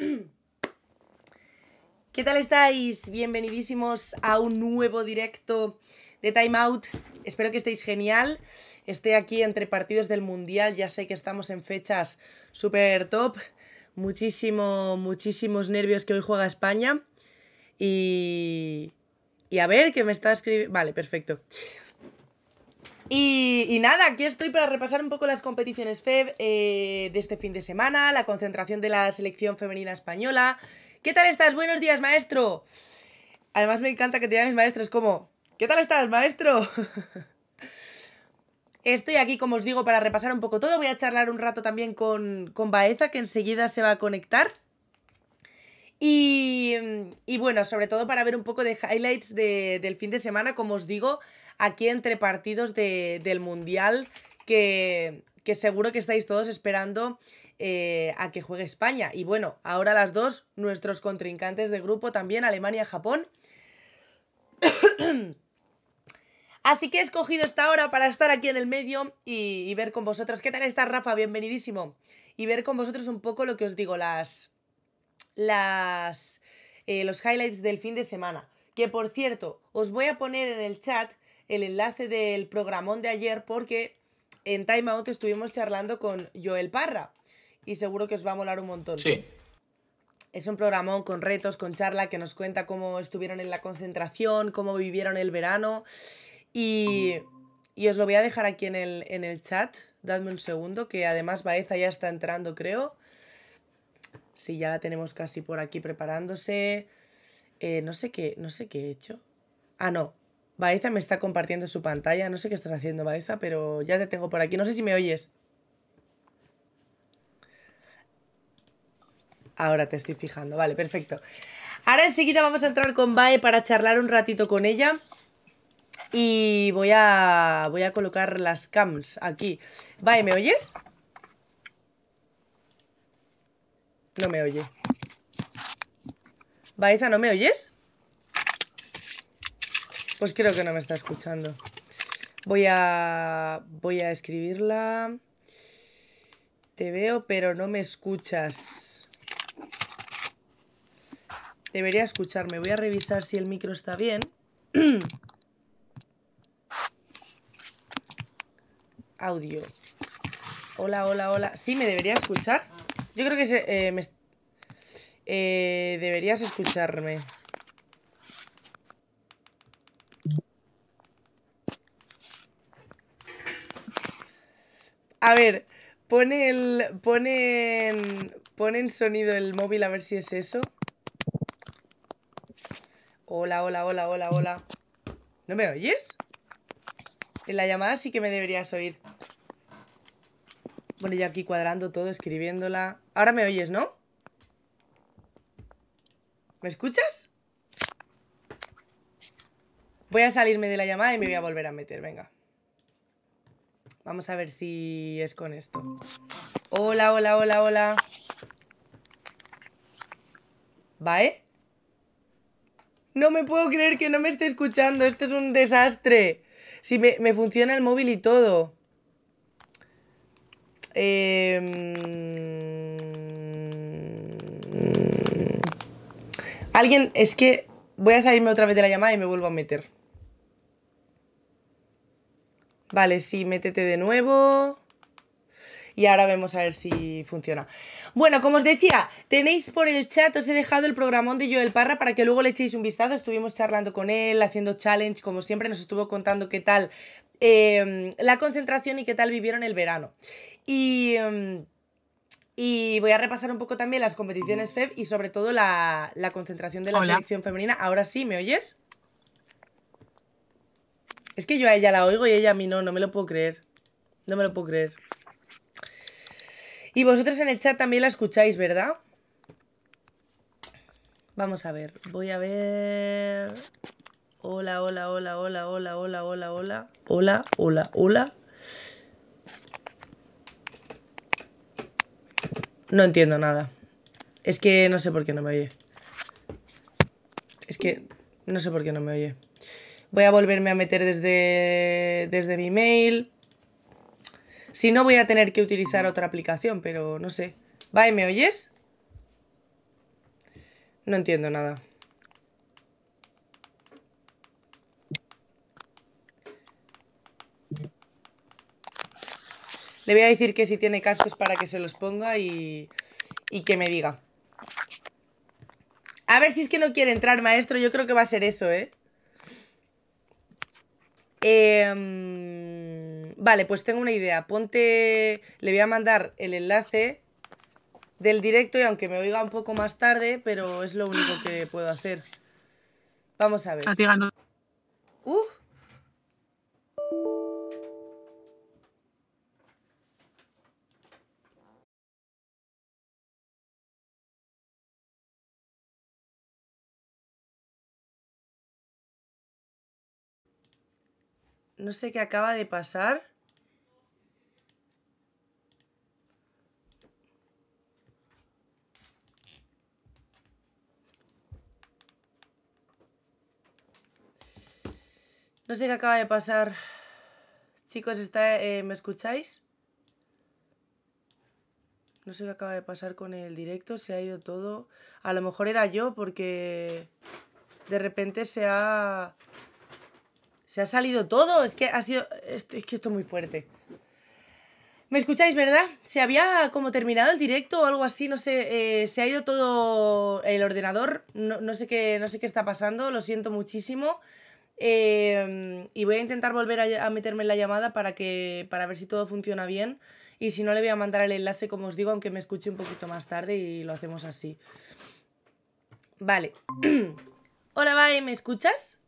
¿Qué tal estáis? Bienvenidísimos a un nuevo directo de Time Out. Espero que estéis genial. Estoy aquí entre partidos del Mundial. Ya sé que estamos en fechas súper top. Muchísimo, muchísimos nervios que hoy juega España. Y... Y a ver, que me está escribiendo... Vale, perfecto. Y, nada, aquí estoy para repasar un poco las competiciones FEB eh, de este fin de semana, la concentración de la selección femenina española. ¿Qué tal estás? Buenos días, maestro. Además me encanta que te llames maestro, es como, ¿qué tal estás, maestro? Estoy aquí, como os digo, para repasar un poco todo. Voy a charlar un rato también con, Baeza, que enseguida se va a conectar. Y, y, bueno, sobre todo para ver un poco de highlights del fin de semana, como os digo, aquí entre partidos del Mundial que, seguro que estáis todos esperando eh, a que juegue España. Y bueno, ahora las dos, nuestros contrincantes de grupo también, Alemania, Japón. Así que he escogido esta hora para estar aquí en el medio y, ver con vosotros. ¿Qué tal está Rafa? Bienvenidísimo. Y ver con vosotros un poco lo que os digo, las. las. Eh, los highlights del fin de semana. Que por cierto, os voy a poner en el chat el enlace del programón de ayer porque en Time Out estuvimos charlando con Joel Parra y seguro que os va a molar un montón. Sí. Es un programón con retos, con charla, que nos cuenta cómo estuvieron en la concentración, cómo vivieron el verano. Y, y os lo voy a dejar aquí en el, en el chat. Dadme un segundo, que además Baeza ya está entrando, creo. Sí, ya la tenemos casi por aquí preparándose. Eh, no sé qué, no sé qué he hecho. Ah, no, Baeza me está compartiendo su pantalla. No sé qué estás haciendo, Baeza, pero ya te tengo por aquí. No sé si me oyes. Ahora te estoy fijando. Vale, perfecto. Ahora enseguida vamos a entrar con Bae para charlar un ratito con ella. Y voy a, voy a colocar las cams aquí. Bae, ¿me oyes? No me oye. Baeza, ¿no me oyes? Pues creo que no me está escuchando. Voy a. Voy a escribirla. Te veo, pero no me escuchas. Debería escucharme. Voy a revisar si el micro está bien. Audio. Hola, hola, hola. Sí, me debería escuchar. Yo creo que se, eh, me, eh, deberías escucharme. A ver, pone el. Ponen sonido el móvil a ver si es eso. Hola, hola, hola, hola, hola. ¿No me oyes? En la llamada sí que me deberías oír. Bueno, yo aquí cuadrando todo, escribiéndola. Ahora me oyes, ¿no? ¿Me escuchas? Voy a salirme de la llamada y me voy a volver a meter, venga. Vamos a ver si es con esto. Hola, hola, hola, hola. eh? No me puedo creer que no me esté escuchando. Esto es un desastre. Si me, funciona el móvil y todo. Em, alguien, es que voy a salirme otra vez de la llamada y me vuelvo a meter. Vale, sí, métete de nuevo. Y ahora vemos a ver si funciona. Bueno, como os decía, tenéis por el chat, os he dejado el programón de Joel Parra para que luego le echéis un vistazo. Estuvimos charlando con él, haciendo challenge, como siempre, nos estuvo contando qué tal em, la concentración y qué tal vivieron el verano. Y... Em, y voy a repasar un poco también las competiciones FEB y sobre todo la, concentración de la selección femenina. Ahora sí, ¿me oyes? Es que yo a ella la oigo y ella a mí no, no me lo puedo creer. No me lo puedo creer. Y vosotros en el chat también la escucháis, ¿verdad? Vamos a ver, voy a ver... Hola, hola, hola, hola, hola, hola, hola, hola, hola, hola, hola. No entiendo nada. Es que no sé por qué no me oye. Es que no sé por qué no me oye. Voy a volverme a meter desde, mi mail. Si no, voy a tener que utilizar otra aplicación, pero no sé. Bye, ¿me oyes? No entiendo nada. Le voy a decir que si tiene cascos para que se los ponga y que me diga. A ver si es que no quiere entrar, maestro. Yo creo que va a ser eso, ¿eh? Em, vale, pues tengo una idea. Ponte. Le voy a mandar el enlace del directo y aunque me oiga un poco más tarde, pero es lo único que puedo hacer. Vamos a ver. No sé qué acaba de pasar. No sé qué acaba de pasar. Chicos, está, eh, ¿me escucháis? No sé qué acaba de pasar con el directo, se ha ido todo. A lo mejor era yo porque de repente se ha se ha salido todo, es que ha sido. Es, que esto es muy fuerte. ¿Me escucháis, verdad? Se había como terminado el directo o algo así, no sé, eh, se ha ido todo el ordenador, no, sé qué, no sé qué está pasando, lo siento muchísimo. Eh, y voy a intentar volver a, meterme en la llamada para, que, para ver si todo funciona bien. Y si no, le voy a mandar el enlace, como os digo, aunque me escuche un poquito más tarde y lo hacemos así. Vale. Hola, bye ¿me escuchas?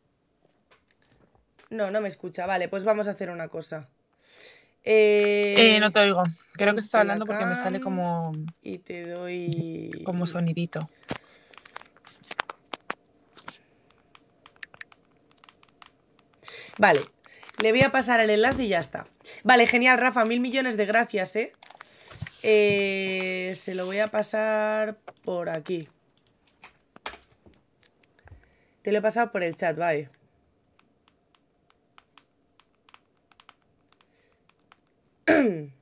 No, no me escucha. Vale, pues vamos a hacer una cosa. Eh, eh, no te oigo. Creo que está hablando porque me sale como. Y te doy. Como sonidito. Vale. Le voy a pasar el enlace y ya está. Vale, genial, Rafa. Mil millones de gracias, ¿eh? eh se lo voy a pasar por aquí. Te lo he pasado por el chat, vale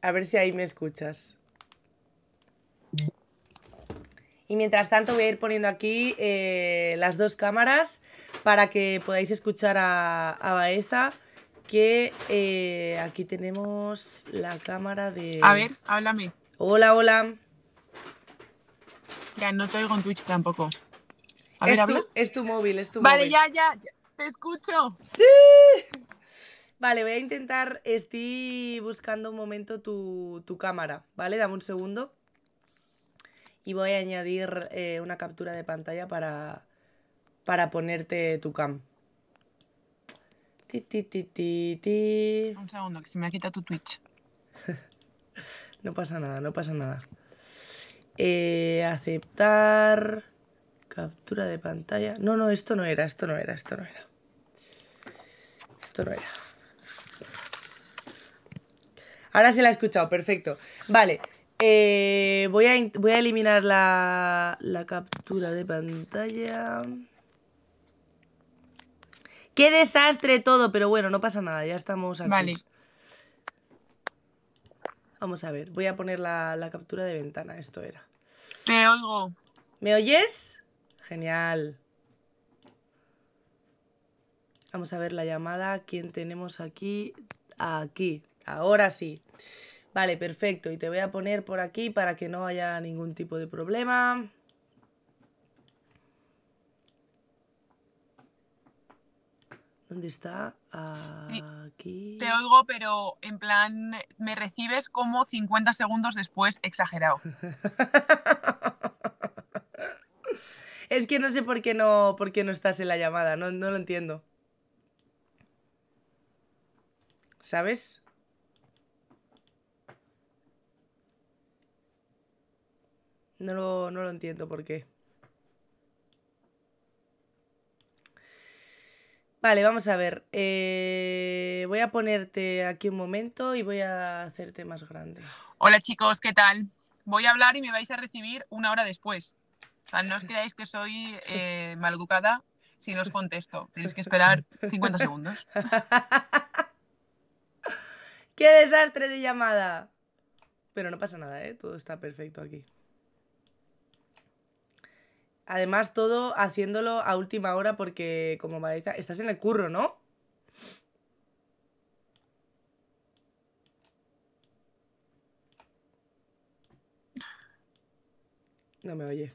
A ver si ahí me escuchas. Y mientras tanto voy a ir poniendo aquí eh, las dos cámaras para que podáis escuchar a, a Baeza, que eh, aquí tenemos la cámara de... A ver, háblame. Hola, hola. Ya, no te oigo en Twitch tampoco. es, tu, móvil, es tu móvil. Vale, ya, ya. Te escucho. Sí. Vale, voy a intentar. Estoy buscando un momento tu, cámara, ¿vale? Dame un segundo. Y voy a añadir eh, una captura de pantalla para, para ponerte tu cam. Ti, ti, un segundo, que se me ha quitado tu Twitch. no pasa nada, no pasa nada. Eh, aceptar. Captura de pantalla. No, no, esto no era, esto no era, esto no era. Ahora se la he escuchado, perfecto. Vale, eh, voy, a, voy, a, eliminar la, la captura de pantalla. ¡Qué desastre todo! Pero bueno, no pasa nada, ya estamos aquí. Vale. Vamos a ver, voy a poner la, la captura de ventana, esto era. Te oigo. ¿Me oyes? Genial. Vamos a ver la llamada. ¿Quién tenemos aquí? Aquí. Ahora sí. Vale, perfecto. Y te voy a poner por aquí para que no haya ningún tipo de problema. ¿Dónde está? Aquí. Te oigo, pero en plan, me recibes como 50 segundos después, exagerado. es que no sé por qué no, por qué no estás en la llamada, no lo entiendo. ¿Sabes? No lo, no lo entiendo por qué. Vale, vamos a ver. Eh, voy a ponerte aquí un momento y voy a hacerte más grande. Hola chicos, ¿qué tal? Voy a hablar y me vais a recibir una hora después. no os creáis que soy eh, maleducada si no os contesto. Tenéis que esperar 50 segundos. ¡Qué desastre de llamada! Pero no pasa nada, ¿eh? Todo está perfecto aquí. Además, todo haciéndolo a última hora porque, como me dice, estás en el curro, ¿no? No me oye.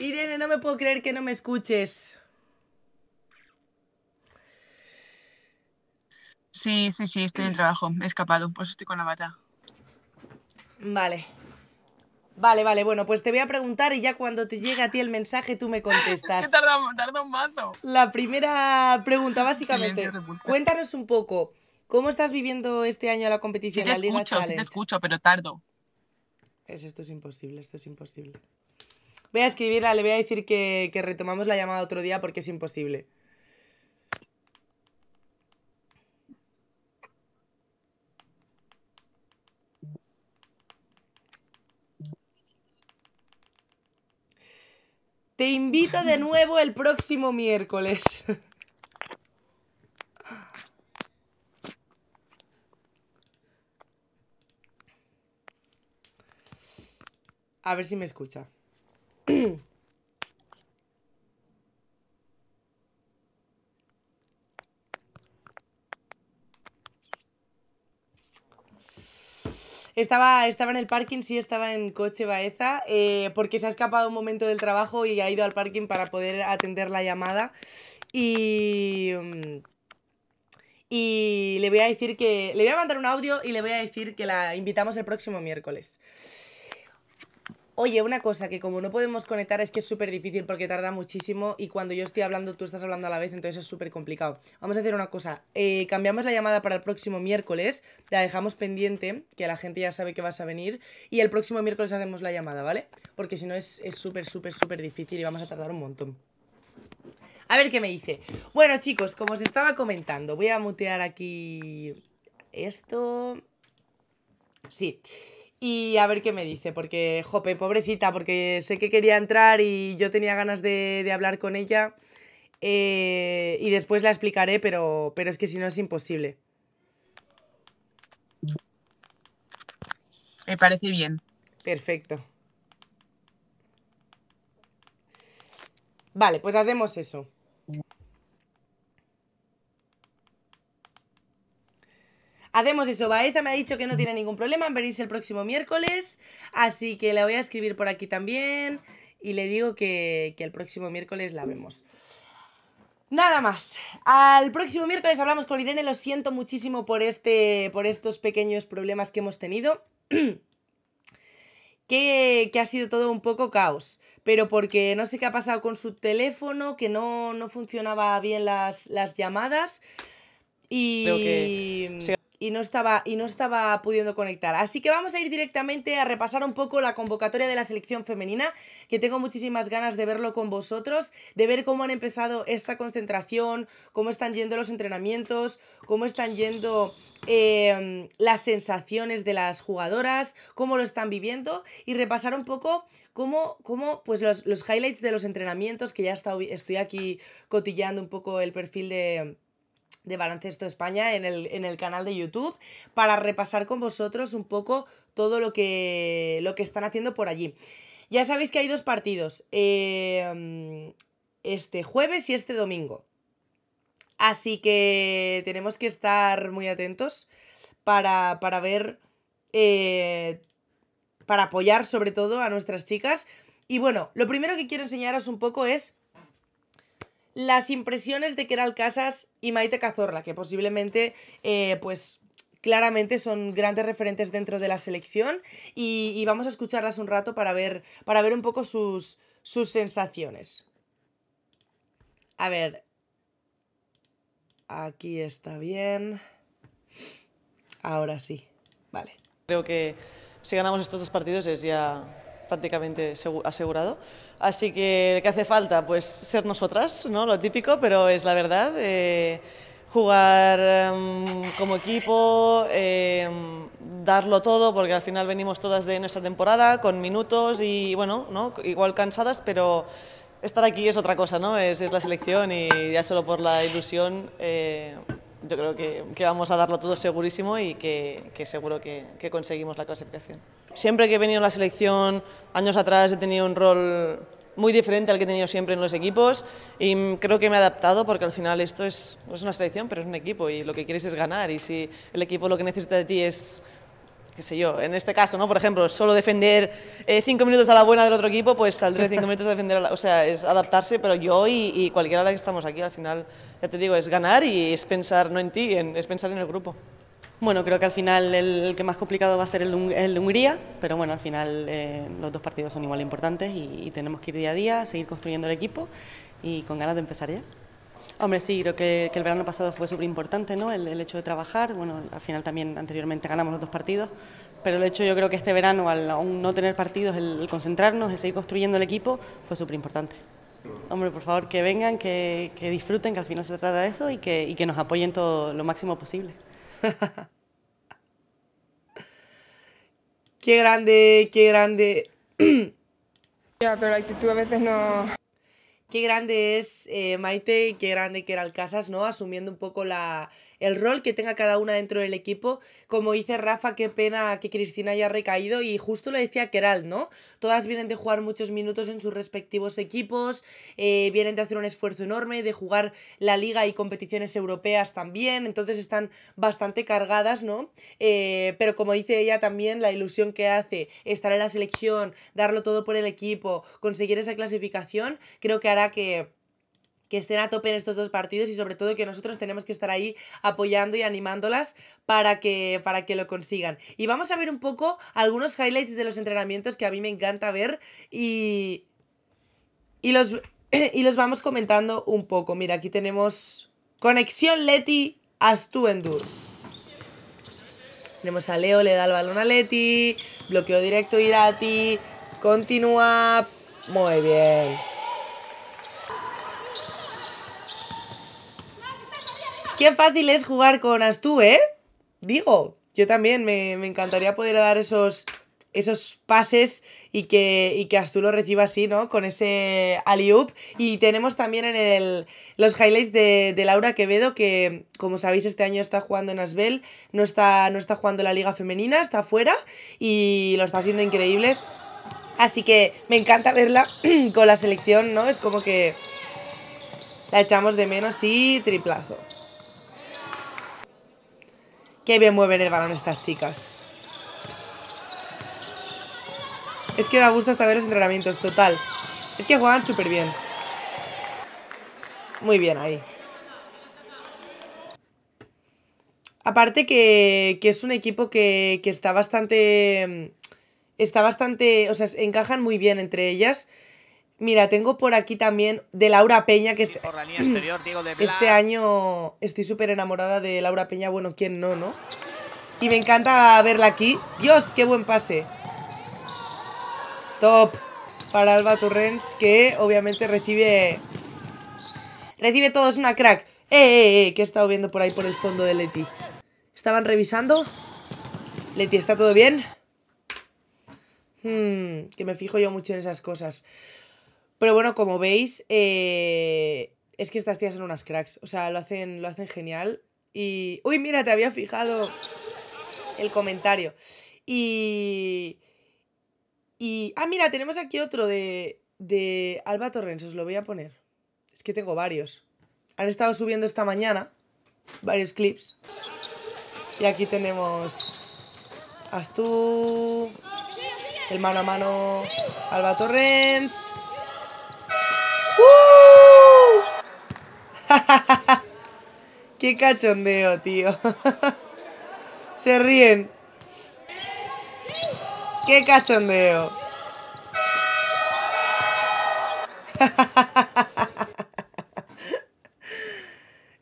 Irene, no me puedo creer que no me escuches. Sí, sí, sí, estoy en trabajo, he escapado, pues estoy con la bata. Vale. Vale, vale, bueno, pues te voy a preguntar y ya cuando te llegue a ti el mensaje tú me contestas. es que tarda, un mazo. La primera pregunta, básicamente. Cuéntanos un poco, ¿cómo estás viviendo este año la competición? Sí te escucho, te escucho, pero tardo. Es, esto es imposible, esto es imposible. Voy a escribirla, le voy a decir que retomamos la llamada otro día porque es imposible. Te invito de nuevo el próximo miércoles. A ver si me escucha. Estaba, estaba en el parking, sí, estaba en coche Baeza, eh, porque se ha escapado un momento del trabajo y ha ido al parking para poder atender la llamada. Y. Mm, y le voy a decir que. Le voy a mandar un audio y le voy a decir que la invitamos el próximo miércoles. Oye, una cosa que como no podemos conectar es que es súper difícil porque tarda muchísimo y cuando yo estoy hablando tú estás hablando a la vez, entonces es súper complicado. Vamos a hacer una cosa, eh, cambiamos la llamada para el próximo miércoles, la dejamos pendiente, que la gente ya sabe que vas a venir, y el próximo miércoles hacemos la llamada, ¿vale? Porque si no es súper, súper, súper difícil y vamos a tardar un montón. A ver qué me dice. Bueno, chicos, como os estaba comentando, voy a mutear aquí esto. Sí y a ver qué me dice, porque, jope, pobrecita, porque sé que quería entrar y yo tenía ganas de, hablar con ella. Eh, y después la explicaré, pero, pero es que si no es imposible. Me parece bien. Perfecto. Vale, pues hacemos eso. Hacemos eso. Baeza me ha dicho que no tiene ningún problema en venirse el próximo miércoles. Así que la voy a escribir por aquí también. Y le digo que, que el próximo miércoles la vemos. Nada más. Al próximo miércoles hablamos con Irene. Lo siento muchísimo por, este, por estos pequeños problemas que hemos tenido. que, ha sido todo un poco caos pero porque no sé qué ha pasado con su teléfono, que no, no funcionaba bien las, las llamadas. Y y no estaba, y no estaba pudiendo conectar. Así que vamos a ir directamente a repasar un poco la convocatoria de la selección femenina, que tengo muchísimas ganas de verlo con vosotros, de ver cómo han empezado esta concentración, cómo están yendo los entrenamientos, cómo están yendo eh, las sensaciones de las jugadoras, cómo lo están viviendo y repasar un poco cómo, pues los, los highlights de los entrenamientos, que ya está, estoy aquí cotillando un poco el perfil de de Baloncesto España en el, en el, canal de YouTube para repasar con vosotros un poco todo lo que, lo que están haciendo por allí. Ya sabéis que hay dos partidos, eh, este jueves y este domingo. Así que tenemos que estar muy atentos para, para ver, eh, para apoyar sobre todo a nuestras chicas. Y bueno, lo primero que quiero enseñaros un poco es las impresiones de Keral Casas y Maite Cazorla, que posiblemente, eh, pues, claramente son grandes referentes dentro de la selección y, y, vamos a escucharlas un rato para ver, para ver un poco sus, sus sensaciones. A ver. Aquí está bien. Ahora sí. Vale. Creo que si ganamos estos dos partidos es ya prácticamente asegurado. Así que, ¿qué hace falta? Pues ser nosotras, ¿no? Lo típico, pero es la verdad. Eh, jugar em, como equipo, em, darlo todo, porque al final venimos todas de nuestra temporada con minutos y, bueno, ¿no? igual cansadas, pero estar aquí es otra cosa, ¿no? Es, la selección y ya solo por la ilusión eh, yo creo que, vamos a darlo todo segurísimo y que, seguro que conseguimos la clasificación. Siempre que he venido a la selección, años atrás he tenido un rol muy diferente al que he tenido siempre en los equipos y creo que me he adaptado porque al final esto es, una selección, pero es un equipo y lo que quieres es ganar y si el equipo lo que necesita de ti es qué sé yo, en este caso, ¿no? Por ejemplo, solo defender eh, cinco minutos a la buena del otro equipo, pues saldré cinco minutos a defender a la... O sea, es adaptarse, pero yo y, cualquiera de la que estamos aquí, al final, ya te digo, es ganar y es pensar no en ti, es pensar en el grupo. Bueno, creo que al final el, que más complicado va a ser el, el Hungría, pero bueno, al final eh, los dos partidos son igual importantes y, tenemos que ir día a día, seguir construyendo el equipo y con ganas de empezar ya. Hombre, sí, creo que, el verano pasado fue súper importante, ¿no? El, hecho de trabajar, bueno, al final también anteriormente ganamos los dos partidos, pero el hecho yo creo que este verano, al no tener partidos, el concentrarnos, el seguir construyendo el equipo, fue súper importante. Hombre, por favor, que vengan, que, disfruten, que al final se trata de eso y que, y que nos apoyen todo lo máximo posible. qué grande, qué grande. Ya, pero la actitud a veces no... Qué grande es eh, Maite, qué grande que era Casas, ¿no? Asumiendo un poco la, el rol que tenga cada una dentro del equipo. Como dice Rafa, qué pena que Cristina haya recaído y justo lo decía Keral, ¿no? Todas vienen de jugar muchos minutos en sus respectivos equipos, eh, vienen de hacer un esfuerzo enorme, de jugar la liga y competiciones europeas también, entonces están bastante cargadas, ¿no? Eh, pero como dice ella también, la ilusión que hace estar en la selección, darlo todo por el equipo, conseguir esa clasificación, creo que hará que que estén a tope en estos dos partidos y sobre todo que nosotros tenemos que estar ahí apoyando y animándolas para que, para que lo consigan. Y vamos a ver un poco algunos highlights de los entrenamientos que a mí me encanta ver y, y, los, y los vamos comentando un poco. Mira, aquí tenemos conexión Leti Astuendur. Tenemos a Leo, le da el balón a Leti, bloqueo directo Irati, continúa, muy bien. Qué fácil es jugar con Astú, ¿eh? Digo, yo también me, me encantaría poder dar esos, esos pases y que, y que Astú lo reciba así, ¿no? Con ese alley Y tenemos también en el, los highlights de, de, Laura Quevedo, que como sabéis este año está jugando en Asbel, no está, no está jugando la liga femenina, está fuera y lo está haciendo increíble. Así que me encanta verla con la selección, ¿no? Es como que la echamos de menos y triplazo. Qué bien mueven el balón estas chicas. Es que da gusto hasta ver los entrenamientos, total. Es que juegan súper bien. Muy bien ahí. Aparte que, es un equipo que, que está bastante... Mm, está bastante... O sea, encajan muy bien entre ellas. Mira, tengo por aquí también de Laura Peña, que este, este, año estoy súper enamorada de Laura Peña. Bueno, ¿quién no, no? Y me encanta verla aquí. Dios, qué buen pase. Top para Alba Torrens, que obviamente recibe... Recibe todos una crack. Eh, eh, eh, que he estado viendo por ahí por el fondo de Leti. Estaban revisando. Leti, ¿está todo bien? Hmm, que me fijo yo mucho en esas cosas. Pero bueno, como veis, eh, es que estas tías son unas cracks. O sea, lo hacen, lo hacen genial. Y. Uy, mira, te había fijado el comentario. Y. Y. Ah, mira, tenemos aquí otro de. de Alba Torrens, os lo voy a poner. Es que tengo varios. Han estado subiendo esta mañana varios clips. Y aquí tenemos. Astú. El mano a mano. Alba Torrens. Qué cachondeo, tío. Se ríen. Qué cachondeo.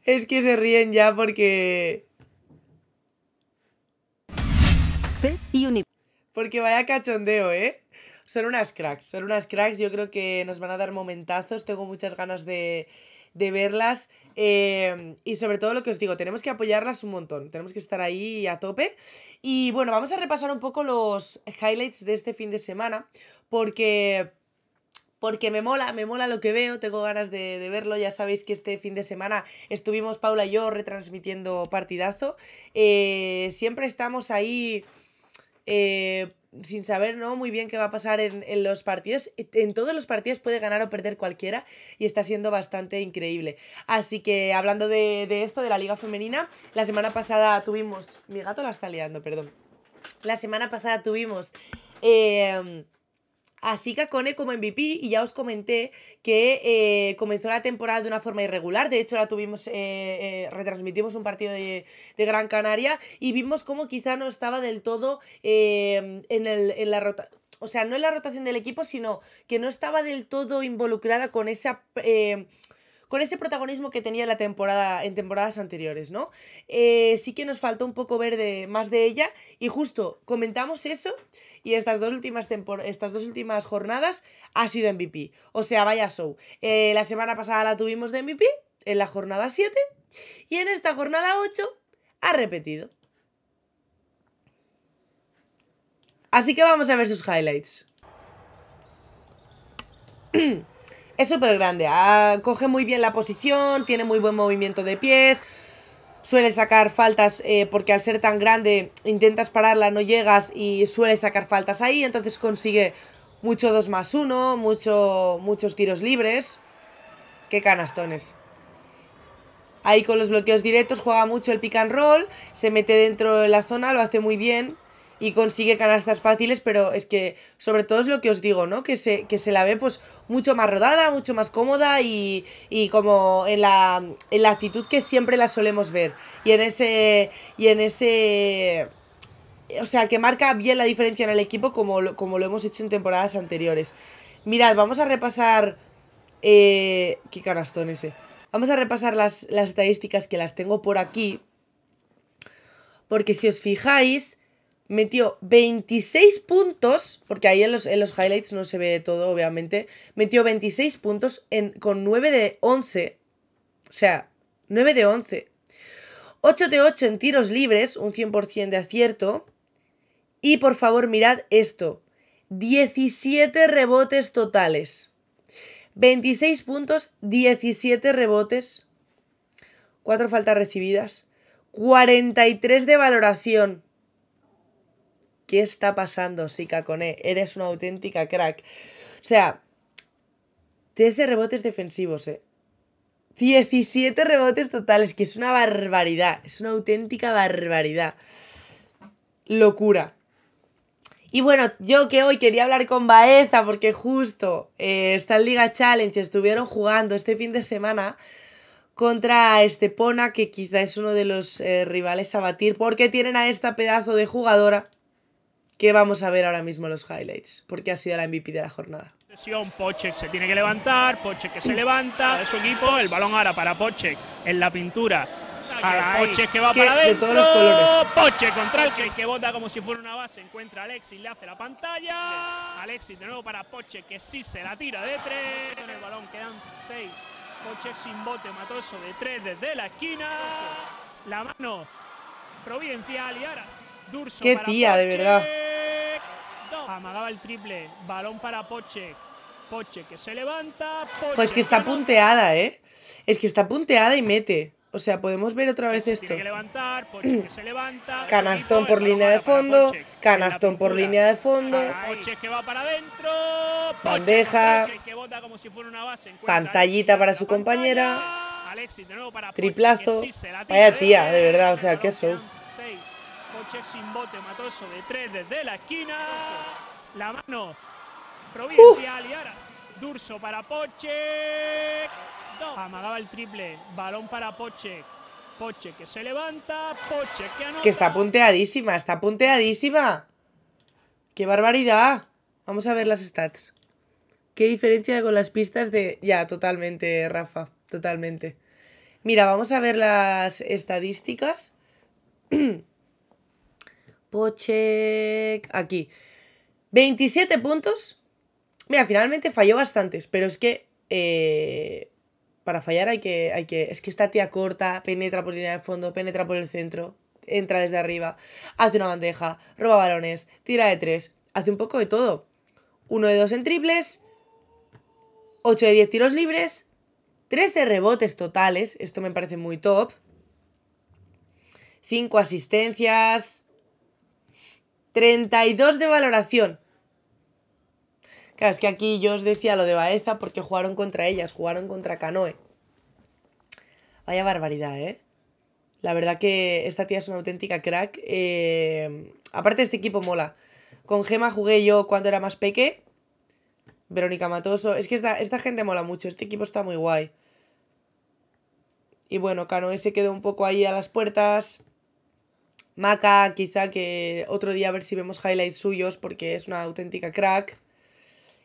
Es que se ríen ya porque... Porque vaya cachondeo, ¿eh? Son unas cracks, son unas cracks. Yo creo que nos van a dar momentazos. Tengo muchas ganas de, de verlas. Em, y sobre todo lo que os digo, tenemos que apoyarlas un montón, tenemos que estar ahí a tope. Y bueno, vamos a repasar un poco los highlights de este fin de semana, porque porque me mola, me mola lo que veo, tengo ganas de, de, verlo, ya sabéis que este fin de semana estuvimos Paula y yo retransmitiendo partidazo, eh, siempre estamos ahí eh, sin saber ¿no? muy bien qué va a pasar en, los partidos. Eh, en todos los partidos puede ganar o perder cualquiera y está siendo bastante increíble. Así que hablando de, de esto, de la liga femenina, la semana pasada tuvimos... Mi gato la está liando, perdón. La semana pasada tuvimos... Em, a que Kone como MVP y ya os comenté que eh, comenzó la temporada de una forma irregular, de hecho la tuvimos, eh, eh, retransmitimos un partido de, de, Gran Canaria y vimos como quizá no estaba del todo em, en, el, en la rota o sea, no en la rotación del equipo, sino que no estaba del todo involucrada con esa... Em, con ese protagonismo que tenía la temporada, en temporadas anteriores, ¿no? Eh, sí que nos faltó un poco ver más de ella y justo comentamos eso y estas dos últimas, estas dos últimas jornadas ha sido MVP. O sea, vaya show. Eh, la semana pasada la tuvimos de MVP en la jornada 7 y en esta jornada 8 ha repetido. Así que vamos a ver sus highlights. Es súper grande, ah, coge muy bien la posición, tiene muy buen movimiento de pies, suele sacar faltas eh, porque al ser tan grande intentas pararla, no llegas y suele sacar faltas ahí, entonces consigue mucho 2 más 1, mucho, muchos tiros libres. Qué canastones. Ahí con los bloqueos directos juega mucho el pick and roll, se mete dentro de la zona, lo hace muy bien y consigue canastas fáciles, pero es que sobre todo es lo que os digo, ¿no? Que se, que se la ve pues mucho más rodada, mucho más cómoda y, y como en la, en la actitud que siempre la solemos ver. Y en ese... Y en ese o sea, que marca bien la diferencia en el equipo como lo, hemos hecho en temporadas anteriores. Mirad, vamos a repasar... Eh, qué canastón ese. Vamos a repasar las, las estadísticas que las tengo por aquí. Porque si os fijáis, metió 26 puntos, porque ahí en los, en los highlights no se ve todo, obviamente, metió 26 puntos en, con 9 de 11, o sea, 9 de 11, 8 de 8 en tiros libres, un 100% de acierto, y por favor mirad esto, 17 rebotes totales, 26 puntos, 17 rebotes, 4 faltas recibidas, 43 de valoración, ¿Qué está pasando, Sika Cone? Eres una auténtica crack. O sea, 13 rebotes defensivos, eh. 17 rebotes totales, que es una barbaridad. Es una auténtica barbaridad. Locura. Y bueno, yo que hoy quería hablar con Baeza porque justo eh, está en Liga Challenge, estuvieron jugando este fin de semana contra Estepona, que quizá es uno de los eh, rivales a batir porque tienen a esta pedazo de jugadora que vamos a ver ahora mismo los highlights, porque ha sido la MVP de la jornada. poche se tiene que levantar, Pochek que se levanta, de su equipo, el balón ahora para poche en la pintura. Pochek que va para dentro. Poche todos los colores. contra que bota como si fuera una base, encuentra a Alexis, le hace la pantalla. Alexis de nuevo para poche que sí se la tira de tres, con el balón quedan seis. Poche sin bote, matoso de tres desde la esquina. La mano providencial y ahora Durso Qué tía, de verdad amagaba el triple, balón para Poche, Poche que se levanta. pues que está punteada, ¿eh? Es que está punteada y mete. O sea, podemos ver otra vez esto. canastón por línea de fondo, canastón por línea de fondo. Que va para bandeja. pantallita para su compañera. triplazo. Vaya tía, de verdad, o sea, qué show. Poche sin bote, Matoso de tres desde la esquina. La mano provincial y ahora sí. Durso para Poche. Amagaba el triple. Balón para Poche. Poche que se levanta. Poche que Es que está punteadísima, está punteadísima. ¡Qué barbaridad! Vamos a ver las stats. Qué diferencia con las pistas de... Ya, totalmente, Rafa, totalmente. Mira, vamos a ver las estadísticas. Pochek. Aquí. 27 puntos. Mira, finalmente falló bastantes, pero es que. Eh, para fallar hay que, hay que. Es que esta tía corta, penetra por línea de fondo, penetra por el centro, entra desde arriba, hace una bandeja, roba balones, tira de tres, hace un poco de todo. Uno de dos en triples, 8 de 10 tiros libres, 13 rebotes totales, esto me parece muy top. 5 asistencias, 32 de valoración. Claro, es que aquí yo os decía lo de Baeza porque jugaron contra ellas, jugaron contra Canoe. Vaya barbaridad, ¿eh? La verdad que esta tía es una auténtica crack. Eh, aparte, este equipo mola. Con Gema jugué yo cuando era más peque. Verónica Matoso. Es que esta, esta gente mola mucho. Este equipo está muy guay. Y bueno, Canoe se quedó un poco ahí a las puertas. Maca, quizá que otro día a ver si vemos highlights suyos porque es una auténtica crack.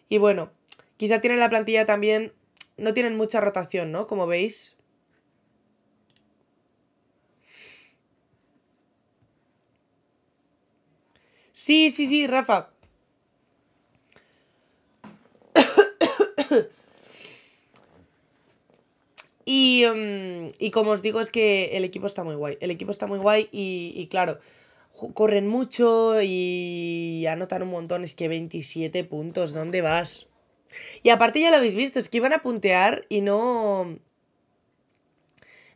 Y bueno, quizá tienen la plantilla también, no tienen mucha rotación, ¿no? Como veis. Sí, sí, sí, Rafa. Mm, y, como os digo, es que el equipo está muy guay. El equipo está muy guay y, claro, corren mucho y anotan un montón. Es que 27 puntos, ¿dónde vas? Y aparte ya lo habéis visto, es que iban a puntear y no...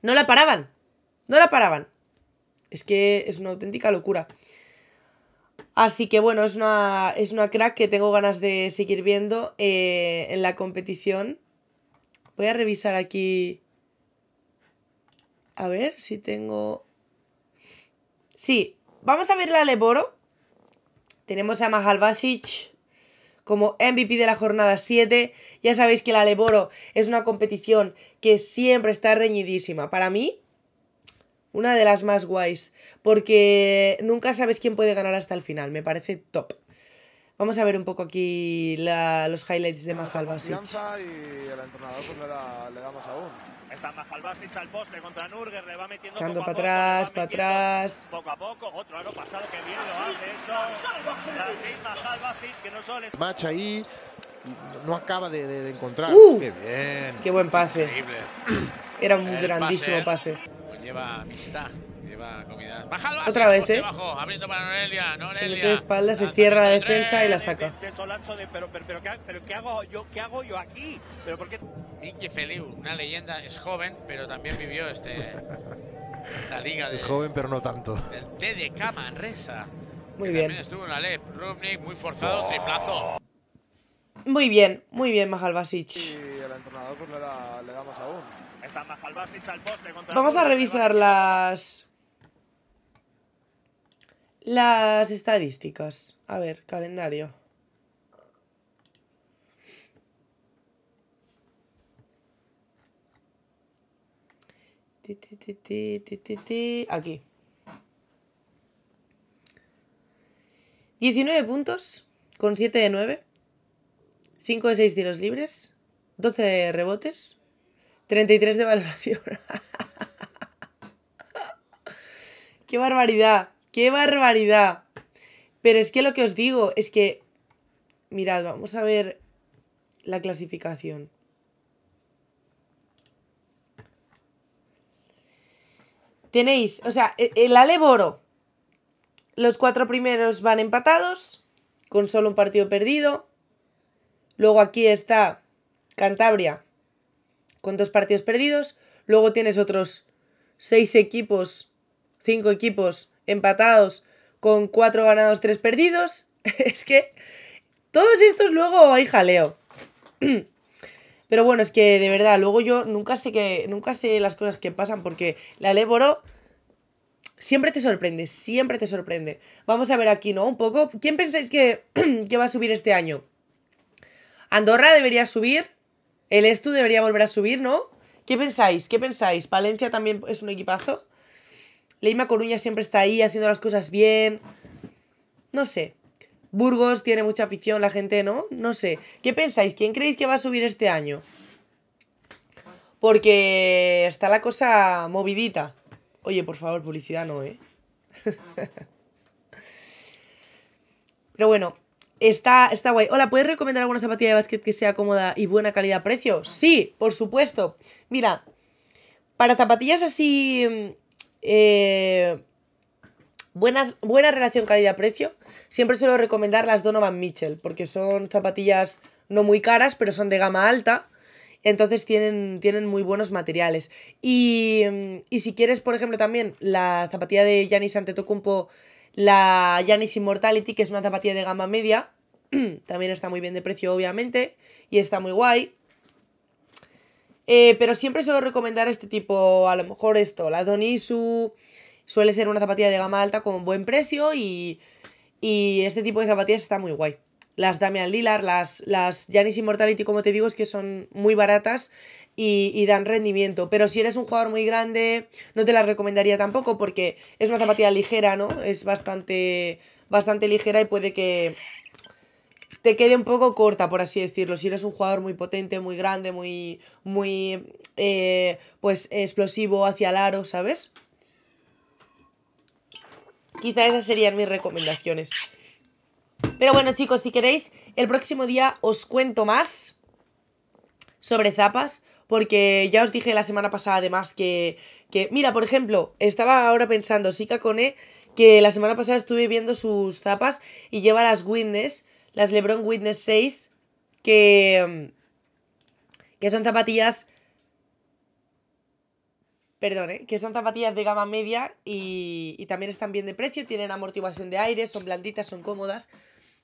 No la paraban. No la paraban. Es que es una auténtica locura. Así que bueno, es una, es una crack que tengo ganas de seguir viendo eh, en la competición. Voy a revisar aquí. A ver si tengo... Sí, vamos a ver la Leboro. Tenemos a Mahal como MVP de la jornada 7. Ya sabéis que la Leboro es una competición que siempre está reñidísima. Para mí, una de las más guays, porque nunca sabes quién puede ganar hasta el final. Me parece top. Vamos a ver un poco aquí la, los highlights de Mahal Basic. Y el entrenador pues le, da, le damos aún. Está Mahal al poste contra Nurger, le va metiendo Echando para atrás, para atrás. Poco a poco, otro aro pasado que bien lo hace eso. La Mahal Basic que no solo es... Match ahí y no acaba de, de, de encontrar. Uh, ¡Qué bien! ¡Qué buen pase! Increíble. Era un el grandísimo pase. ¿eh? pase. Lleva amistad va, comidas. Bájalo, Otra vez, eh. Abajo, abriendo para Norelia, Norelia. Se mete de espalda, se cierra la defensa y la saca. Este pero, pero, pero, ¿qué, hago yo, ¿qué hago yo aquí? Pero por qué... Miki Feliu, una leyenda, es joven, pero también vivió este... La liga de, es joven, pero no tanto. El TDK Manresa. Muy bien. También estuvo en la LEP. Rubnik, muy forzado, triplazo. Muy bien, muy bien Mahalbasic. Y el entrenador pues, le, da, le da más aún. Está Mahalbasic al poste contra Vamos a revisar las las estadísticas. A ver, calendario. Aquí. 19 puntos con 7 de 9. 5 de 6 tiros libres. 12 de rebotes. 33 de valoración. ¡Qué barbaridad! ¡Qué barbaridad! Pero es que lo que os digo es que... Mirad, vamos a ver la clasificación. Tenéis, o sea, e, el Aleboro. Los cuatro primeros van empatados, con solo un partido perdido. Luego aquí está Cantabria, con dos partidos perdidos. Luego tienes otros seis equipos, cinco equipos empatados con cuatro ganados, tres perdidos. es que todos estos luego hay jaleo. Pero bueno, es que de verdad, luego yo nunca sé que. Nunca sé las cosas que pasan porque la Leboro siempre te sorprende, siempre te sorprende. Vamos a ver aquí, ¿no? Un poco. ¿Quién pensáis que, que va a subir este año? Andorra debería subir. El Estu debería volver a subir, ¿no? ¿Qué pensáis? ¿Qué pensáis? ¿Palencia también es un equipazo? Leima Coruña siempre está ahí haciendo las cosas bien. No sé. Burgos tiene mucha afición, la gente, ¿no? No sé. ¿Qué pensáis? ¿Quién creéis que va a subir este año? Porque está la cosa movidita. Oye, por favor, publicidad no, ¿eh? Pero bueno, está, está guay. Hola, ¿puedes recomendar alguna zapatilla de básquet que sea cómoda y buena calidad-precio? Sí, por supuesto. Mira, para zapatillas así mm, eh, buenas, buena relación calidad-precio. Siempre suelo recomendar las Donovan Mitchell, porque son zapatillas no muy caras, pero son de gama alta. Entonces tienen, tienen muy buenos materiales. Y, mm, y si quieres, por ejemplo, también la zapatilla de Yanis Antetokounmpo, la Yanis Immortality, que es una zapatilla de gama media, también está muy bien de precio, obviamente, y está muy guay. Eh, pero siempre suelo recomendar este tipo, a lo mejor esto, la Donisu suele ser una zapatilla de gama alta con buen precio y, y este tipo de zapatillas está muy guay. Las Damian Lilar las, las Immortality, como te digo, es que son muy baratas y, dan rendimiento. Pero si eres un jugador muy grande, no te las recomendaría tampoco porque es una zapatilla ligera, ¿no? Es bastante, bastante ligera y puede que, te quede un poco corta, por así decirlo. Si eres un jugador muy potente, muy grande, muy, muy, eh, pues, explosivo hacia el aro, ¿sabes? Quizá esas serían mis recomendaciones. Pero bueno, chicos, si queréis, el próximo día os cuento más sobre zapas, porque ya os dije la semana pasada además que, que mira, por ejemplo, estaba ahora pensando, Sika Cone, que la semana pasada estuve viendo sus zapas y lleva las Windes las LeBron Witness 6, que, que son zapatillas... Perdón, ¿eh? que son zapatillas de gama media y, y también están bien de precio, tienen amortiguación de aire, son blanditas, son cómodas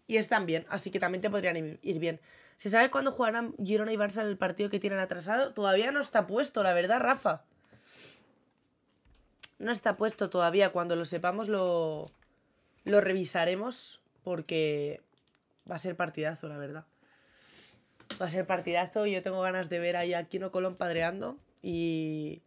y están bien, así que también te podrían ir bien. ¿Se sabe cuándo jugarán Girona y Barça el partido que tienen atrasado? Todavía no está puesto, la verdad, Rafa. No está puesto todavía. Cuando lo sepamos lo, lo revisaremos porque Va a ser partidazo, la verdad. Va a ser partidazo. y Yo tengo ganas de ver ahí a Kino Colón padreando y.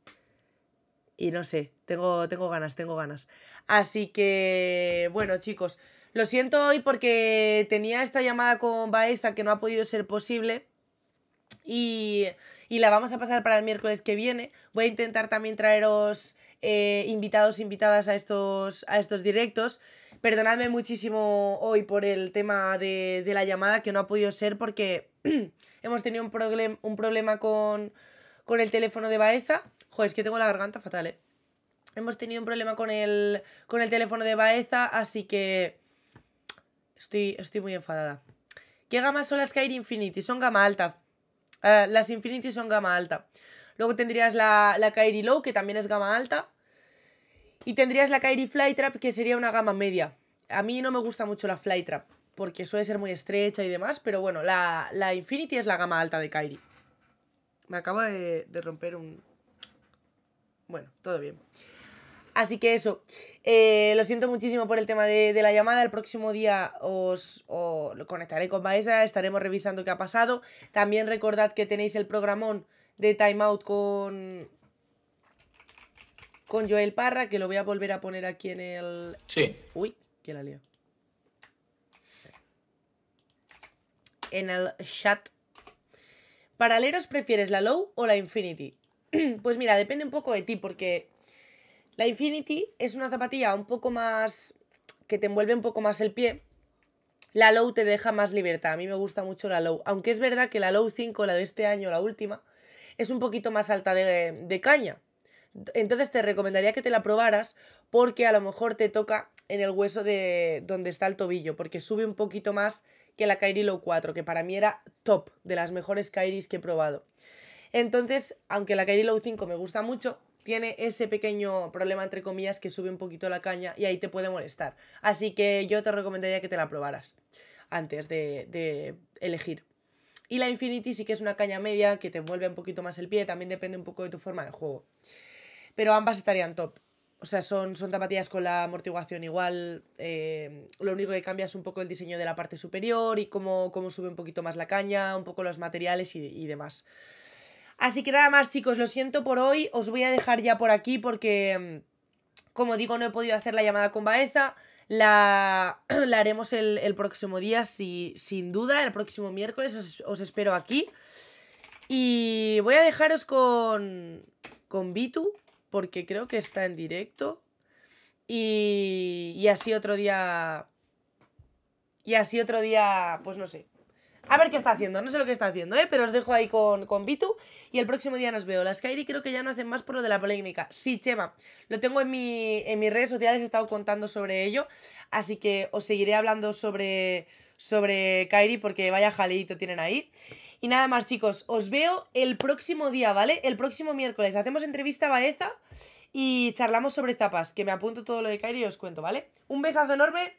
Y no sé, tengo, tengo ganas, tengo ganas. Así que, bueno, chicos, lo siento hoy porque tenía esta llamada con Baeza que no ha podido ser posible. Y, y, la vamos a pasar para el miércoles que viene. Voy a intentar también traeros eh, invitados, invitadas a estos, a estos directos. Perdonadme muchísimo hoy por el tema de, la llamada que no ha podido ser porque hemos tenido un, un problema con, el teléfono de Baeza. Joder, es que tengo la garganta fatal, ¿eh? Hemos tenido un problema con el, con el teléfono de Baeza, así que estoy, estoy muy enfadada. ¿Qué gamas son las Kairi Infinity? Son gama alta. Eh, las Infinity son gama alta. Luego tendrías la, la Kairi Low, que también es gama alta. Y tendrías la Kairi Flytrap, que sería una gama media. A mí no me gusta mucho la Flytrap, porque suele ser muy estrecha y demás, pero bueno, la, la Infinity es la gama alta de Kairi. Me acaba de, romper un... Bueno, todo bien. Así que eso, eh, lo siento muchísimo por el tema de, la llamada. El próximo día os, os conectaré con Baeza, estaremos revisando qué ha pasado. También recordad que tenéis el programón de Timeout con, con Joel Parra, que lo voy a volver a poner aquí en el... Sí. Uy, que la lío. En el chat. ¿Paraleros prefieres la Low o la Infinity? pues mira, depende un poco de ti, porque la Infinity es una zapatilla un poco más... que te envuelve un poco más el pie. La Low te deja más libertad. A mí me gusta mucho la Low. Aunque es verdad que la Low 5, la de este año, la última, es un poquito más alta de caña. Entonces te recomendaría que te la probaras porque a lo mejor te toca en el hueso de donde está el tobillo, porque sube un poquito más que la Kairi Low 4, que para mí era top, de las mejores Kairis que he probado. Entonces, aunque la Kairi Low 5 me gusta mucho, tiene ese pequeño problema, entre comillas, que sube un poquito la caña y ahí te puede molestar. Así que yo te recomendaría que te la probaras antes de, elegir. Y la Infinity sí que es una caña media que te envuelve un poquito más el pie, también depende un poco de tu forma de juego pero ambas estarían top. O sea, son, son zapatillas con la amortiguación igual. Eh, lo único que cambia es un poco el diseño de la parte superior y cómo, sube un poquito más la caña, un poco los materiales y, demás. Así que nada más, chicos, lo siento por hoy. Os voy a dejar ya por aquí porque, mm, como digo, no he podido hacer la llamada con Baeza. La, la haremos el, próximo día, si, sin duda. El próximo miércoles os, os espero aquí. Y voy a dejaros con, con Bitu porque creo que está en directo. Y, así otro día... Y así otro día, pues no sé. A ver qué está haciendo, no sé lo que está haciendo, ¿eh? Pero os dejo ahí con, con Bitu y el próximo día nos veo. Las Kairi creo que ya no hacen más por lo de la polémica. Sí, Chema, lo tengo en, mi, en mis redes sociales, he estado contando sobre ello, así que os seguiré hablando sobre, sobre Kairi porque vaya jaleito tienen ahí. Y nada más, chicos, os veo el próximo día, ¿vale? El próximo miércoles. Hacemos entrevista a Baeza y charlamos sobre zapas, que me apunto todo lo de Kairi y os cuento, ¿vale? Un besazo enorme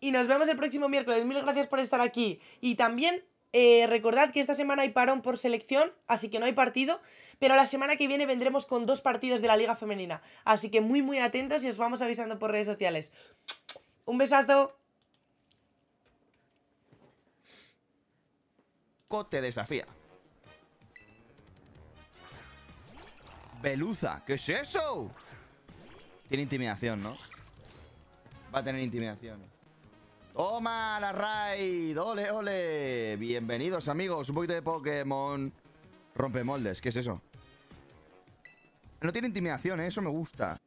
y nos vemos el próximo miércoles. Mil gracias por estar aquí. Y también eh, recordad que esta semana hay parón por selección, así que no hay partido, pero la semana que viene vendremos con dos partidos de la Liga Femenina. Así que muy, muy atentos y os vamos avisando por redes sociales. Un besazo. Cote te desafía. ¡Beluza! ¿qué es eso? Tiene intimidación, ¿no? Va a tener intimidación. ¡Toma la raid! ¡Ole, ole! Bienvenidos, amigos. Un poquito de Pokémon. Rompe moldes, ¿qué es eso? No tiene intimidación, ¿eh? eso me gusta.